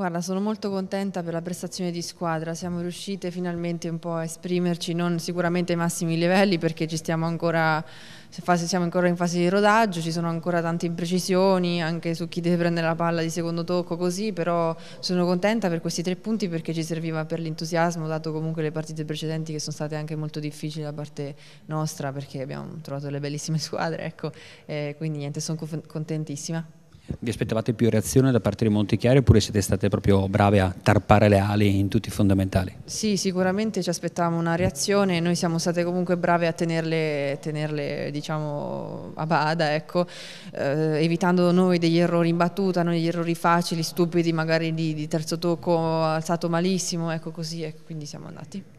Guarda, sono molto contenta per la prestazione di squadra, siamo riuscite finalmente un po' a esprimerci, non sicuramente ai massimi livelli perché ci stiamo ancora, siamo ancora in fase di rodaggio, ci sono ancora tante imprecisioni anche su chi deve prendere la palla di secondo tocco così, però sono contenta per questi tre punti perché ci serviva per l'entusiasmo dato comunque le partite precedenti che sono state anche molto difficili da parte nostra perché abbiamo trovato le bellissime squadre, ecco, eh, quindi niente, sono contentissima. Vi aspettavate più reazione da parte di Montichiari oppure siete state proprio brave a tarpare le ali in tutti i fondamentali? Sì, sicuramente ci aspettavamo una reazione, noi siamo state comunque brave a tenerle, tenerle diciamo, a bada, ecco, eh, evitando noi degli errori in battuta, noi degli errori facili, stupidi, magari di, di terzo tocco alzato malissimo, ecco così, ecco, quindi siamo andati.